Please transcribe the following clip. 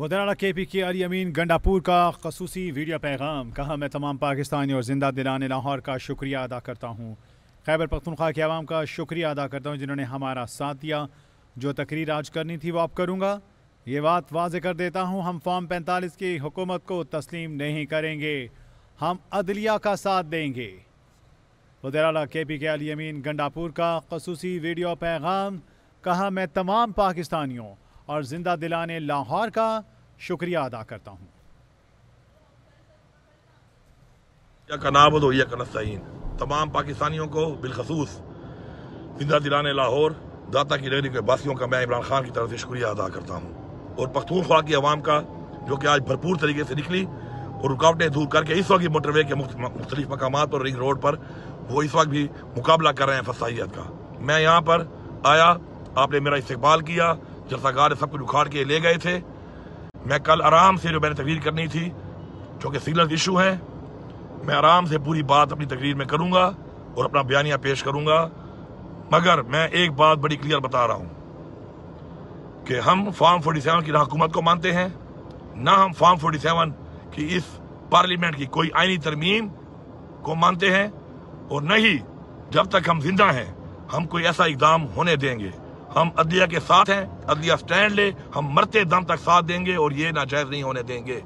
मदराना के पी के अली अमीन गंडापुर का खसूसी वीडियो पैगाम कहा मैं तमाम पाकिस्तानी और जिंदा दिलान लाहौर का शुक्रिया अदा करता हूँ खैबर पख्तनख्वा के आवाम का शुक्रिया अदा करता हूँ जिन्होंने हमारा साथ दिया जो तकरीर आज करनी थी वो आप करूँगा ये बात वाज कर देता हूँ हम फॉर्म पैंतालीस की हुकूमत को तस्लीम नहीं करेंगे हम अदलिया का साथ देंगे वजराला के पी के अली अमीन गंडापुर का खसूसी वीडियो पैगाम कहा मैं तमाम पाकिस्तानियों और जिंदा दिलाने लाहौर का शुक्रिया अदा करता हूँ कनाबद तो कनस्तीन तमाम पाकिस्तानियों को बिलखसूस जिंदा दिलान लाहौर दाता की डेयरी के बासियों का मैं इमरान खान की तरफ से शुक्रिया अदा करता हूँ और पख्तूनख्वा की आवाम का जो कि आज भरपूर तरीके से निकली और रुकावटें दूर करके इस वक्त मोटरवे के मुख्तलि मकाम पर रिंग रोड पर वो इस वक्त भी मुकाबला कर रहे हैं फसाइत का मैं यहाँ पर आया आपने मेरा इस्तेबाल किया जलसागार सब कुछ उखाड़ के ले गए थे मैं कल आराम से जो मैंने तकरीर करनी थी चूँकि सीरियस इशू है मैं आराम से पूरी बात अपनी तकरीर में करूँगा और अपना बयानिया पेश करूँगा मगर मैं एक बात बड़ी क्लियर बता रहा हूँ कि हम फार्म फोर्टी सेवन की ना हुकूमत को मानते हैं ना हम फार्म फोर्टी सेवन की इस पार्लियामेंट की कोई आइनी तरमीम को मानते हैं और नहीं जब तक हम जिंदा हैं हम कोई ऐसा इकदाम होने देंगे हम अदलिया के साथ हैं अदलिया स्टैंड ले हम मरते दम तक साथ देंगे और ये नाजायज नहीं होने देंगे